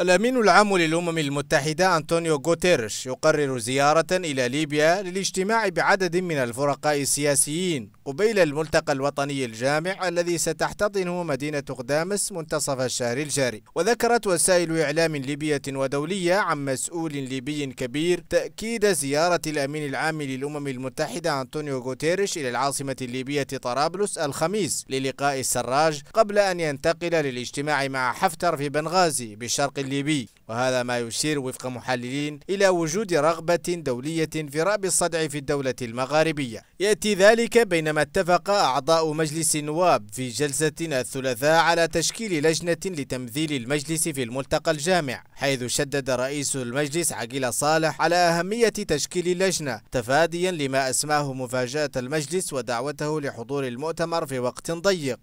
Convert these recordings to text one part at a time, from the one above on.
الأمين العام للأمم المتحدة أنطونيو غوتيرش يقرر زيارة إلى ليبيا للاجتماع بعدد من الفرقاء السياسيين قبيل الملتقى الوطني الجامع الذي ستحتضنه مدينة قدامس منتصف الشهر الجاري وذكرت وسائل إعلام ليبية ودولية عن مسؤول ليبي كبير تأكيد زيارة الأمين العام للأمم المتحدة أنطونيو غوتيريش إلى العاصمة الليبية طرابلس الخميس للقاء السراج قبل أن ينتقل للاجتماع مع حفتر في بنغازي بالشرق الليبي وهذا ما يشير وفق محللين إلى وجود رغبة دولية في رأب الصدع في الدولة المغاربية يأتي ذلك بينما كما اتفق أعضاء مجلس النواب في جلسة الثلاثاء على تشكيل لجنة لتمثيل المجلس في الملتقى الجامع حيث شدد رئيس المجلس عقيل صالح على أهمية تشكيل اللجنة تفاديا لما أسماه مفاجأة المجلس ودعوته لحضور المؤتمر في وقت ضيق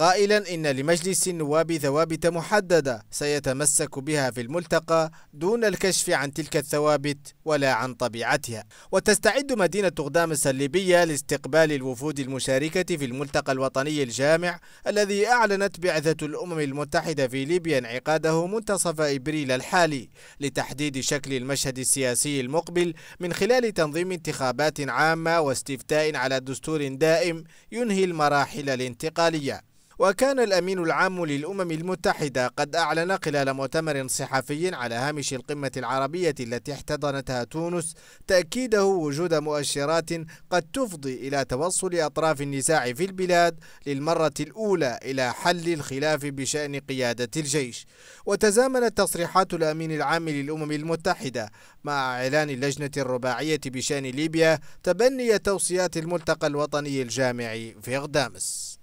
قائلا إن لمجلس النواب ثوابت محددة سيتمسك بها في الملتقى دون الكشف عن تلك الثوابت ولا عن طبيعتها وتستعد مدينة غدامس الليبية لاستقبال الوفود المشاركة في الملتقى الوطني الجامع الذي أعلنت بعثة الأمم المتحدة في ليبيا انعقاده منتصف إبريل الحالي لتحديد شكل المشهد السياسي المقبل من خلال تنظيم انتخابات عامة واستفتاء على دستور دائم ينهي المراحل الانتقالية وكان الأمين العام للأمم المتحدة قد أعلن خلال مؤتمر صحفي على هامش القمة العربية التي احتضنتها تونس تأكيده وجود مؤشرات قد تفضي إلى توصل أطراف النزاع في البلاد للمرة الأولى إلى حل الخلاف بشأن قيادة الجيش وتزامنت تصريحات الأمين العام للأمم المتحدة مع إعلان اللجنة الرباعية بشأن ليبيا تبني توصيات الملتقى الوطني الجامعي في غدامس